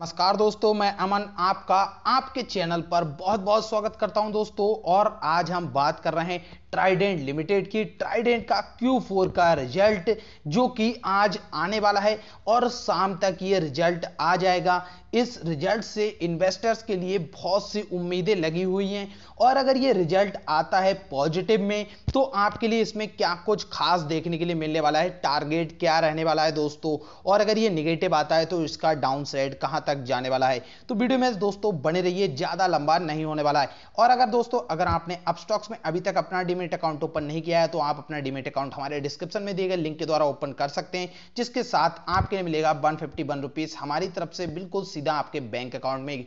नमस्कार दोस्तों मैं अमन आपका आपके चैनल पर बहुत बहुत स्वागत करता हूं दोस्तों और आज हम बात कर रहे हैं ट्राइडेंट लिमिटेड की ट्राइडेंट का Q4 का रिजल्ट जो कि आज आने वाला है और शाम तक ये रिजल्ट आ जाएगा इस रिजल्ट से इन्वेस्टर्स के लिए बहुत सी उम्मीदें लगी हुई हैं और अगर ये रिजल्ट आता है पॉजिटिव में तो आपके लिए इसमें क्या कुछ खास देखने के लिए मिलने वाला है टारगेट क्या रहने वाला है दोस्तों और अगर ये निगेटिव आता है तो इसका डाउन साइड कहाँ तक जाने वाला है तो वीडियो में दोस्तों बने रहिए ज्यादा लंबा नहीं होने वाला है और अगर दोस्तों अगर आपने अपस्टॉक्स में अभी तक अपना डिमेट अकाउंट ओपन नहीं किया है तो आप अपना डिमेट अकाउंट हमारे डिस्क्रिप्शन में दिए गए लिंक के द्वारा ओपन कर सकते हैं जिसके साथ आपके लिए मिलेगा वन फिफ्टी हमारी तरफ से बिल्कुल सीधा आपके बैंक अकाउंट में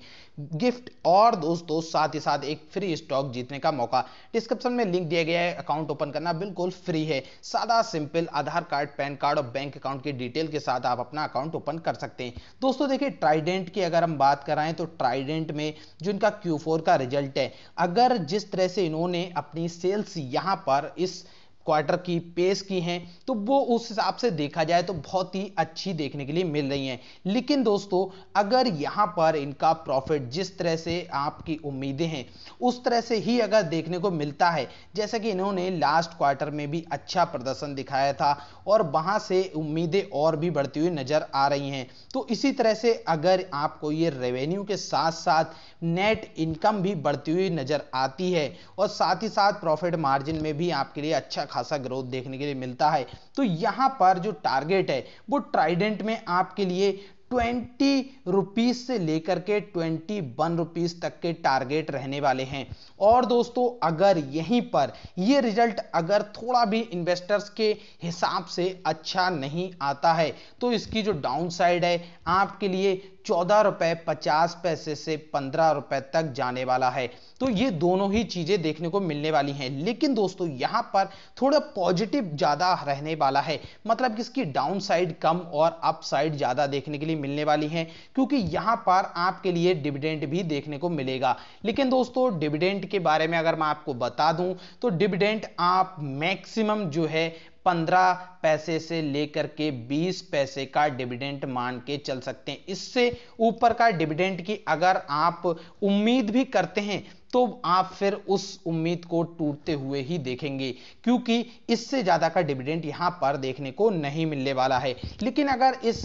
गिफ्ट और दोस्तों साथ ही साथ एक फ्री स्टॉक जीतने का मौका डिस्क्रिप्शन में लिंक दिया गया है अकाउंट ओपन करना बिल्कुल फ्री है सादा simple Aadhaar card PAN card और बैंक अकाउंट की डिटेल के साथ आप अपना अकाउंट ओपन कर सकते हैं दोस्तों देखिए ट्राइडेंट ट्राइडेंट की अगर हम बात कराएं तो ट्राइडेंट में जो इनका क्यू का रिजल्ट है अगर जिस तरह से इन्होंने अपनी सेल्स यहां पर इस क्वार्टर की पेस की हैं तो वो उस हिसाब से देखा जाए तो बहुत ही अच्छी देखने के लिए मिल रही हैं लेकिन दोस्तों अगर यहाँ पर इनका प्रॉफिट जिस तरह से आपकी उम्मीदें हैं उस तरह से ही अगर देखने को मिलता है जैसे कि इन्होंने लास्ट क्वार्टर में भी अच्छा प्रदर्शन दिखाया था और वहाँ से उम्मीदें और भी बढ़ती हुई नज़र आ रही हैं तो इसी तरह से अगर आपको ये रेवेन्यू के साथ साथ नेट इनकम भी बढ़ती हुई नज़र आती है और साथ ही साथ प्रॉफिट मार्जिन में भी आपके लिए अच्छा खासा ग्रोथ देखने के लिए मिलता है तो यहाँ पर जो टारगेट है वो ट्राइडेंट में आपके लिए ट्वेंटी रुपीज से लेकर के ट्वेंटी वन रुपीज तक के टारगेट रहने वाले हैं और दोस्तों अगर यहीं पर ये रिजल्ट अगर थोड़ा भी इन्वेस्टर्स के हिसाब से अच्छा नहीं आता है तो इसकी जो डाउन साइड है आपके लिए चौदह रुपए पचास पैसे से पंद्रह रुपए तक जाने वाला है तो ये दोनों ही चीजें देखने को मिलने वाली हैं लेकिन दोस्तों यहाँ पर थोड़ा पॉजिटिव ज्यादा रहने वाला है मतलब इसकी डाउन साइड कम और अप साइड ज्यादा देखने के लिए मिलने वाली हैं क्योंकि यहां पर आपके लिए डिविडेंट भी देखने को मिलेगा लेकिन दोस्तों डिविडेंट के बारे में अगर मैं आपको बता दूं तो डिविडेंट आप मैक्सिमम जो है पंद्रह पैसे से लेकर के बीस पैसे का डिविडेंट मान के चल सकते हैं इससे ऊपर का डिविडेंट की अगर आप उम्मीद भी करते हैं तो आप फिर उस उम्मीद को टूटते हुए ही देखेंगे क्योंकि इससे ज़्यादा का डिविडेंट यहाँ पर देखने को नहीं मिलने वाला है लेकिन अगर इस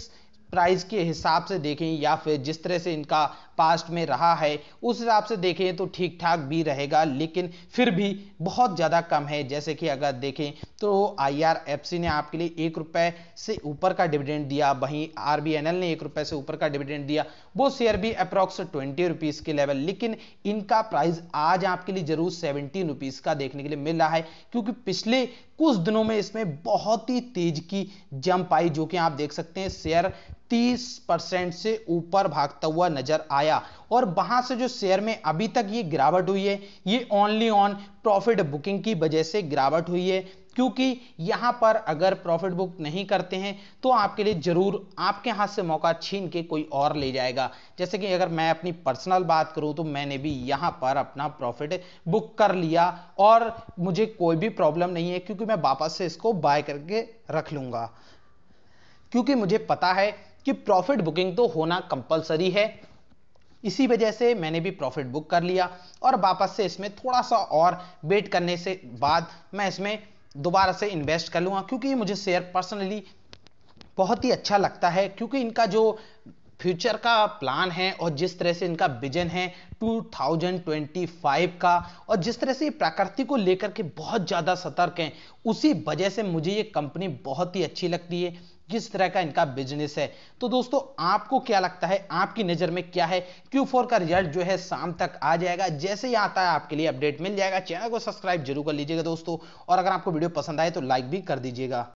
प्राइस के हिसाब से देखें या फिर जिस तरह से इनका पास्ट में रहा है उस हिसाब से देखें तो ठीक ठाक भी रहेगा लेकिन फिर भी बहुत ज़्यादा कम है जैसे कि अगर देखें तो आई ने आपके लिए एक रुपए से ऊपर का डिविडेंड दिया वहीं आर ने एक रुपए से ऊपर का डिविडेंड दिया वो शेयर भी अप्रॉक्स ट्वेंटी रुपीज़ के लेवल लेकिन इनका प्राइस आज आपके लिए जरूर सेवेंटीन रुपीज़ का देखने के लिए मिल रहा है क्योंकि पिछले कुछ दिनों में इसमें बहुत ही तेज की जंप आई जो कि आप देख सकते हैं शेयर 30 परसेंट से ऊपर भागता हुआ नजर आया और वहां से जो शेयर में अभी तक ये गिरावट हुई है ये ओनली ऑन प्रॉफिट बुकिंग की वजह से गिरावट हुई है क्योंकि यहां पर अगर प्रॉफिट बुक नहीं करते हैं तो आपके लिए जरूर आपके हाथ से मौका छीन के कोई और ले जाएगा जैसे कि अगर मैं अपनी पर्सनल बात करूं तो मैंने भी यहां पर अपना प्रॉफिट बुक कर लिया और मुझे कोई भी प्रॉब्लम नहीं है क्योंकि मैं वापस से इसको बाय करके रख लूंगा क्योंकि मुझे पता है कि प्रॉफिट बुकिंग तो होना कंपलसरी है इसी वजह से मैंने भी प्रॉफिट बुक कर लिया और वापस से इसमें थोड़ा सा और वेट करने से बाद मैं इसमें दोबारा से इन्वेस्ट कर लूँगा क्योंकि मुझे शेयर पर्सनली बहुत ही अच्छा लगता है क्योंकि इनका जो फ्यूचर का प्लान है और जिस तरह से इनका विजन है 2025 का और जिस तरह से ये प्रकृति को लेकर के बहुत ज़्यादा सतर्क हैं उसी वजह से मुझे ये कंपनी बहुत ही अच्छी लगती है किस तरह का इनका बिजनेस है तो दोस्तों आपको क्या लगता है आपकी नज़र में क्या है Q4 का रिजल्ट जो है शाम तक आ जाएगा जैसे ही आता है आपके लिए अपडेट मिल जाएगा चैनल को सब्सक्राइब जरूर कर लीजिएगा दोस्तों और अगर आपको वीडियो पसंद आए तो लाइक भी कर दीजिएगा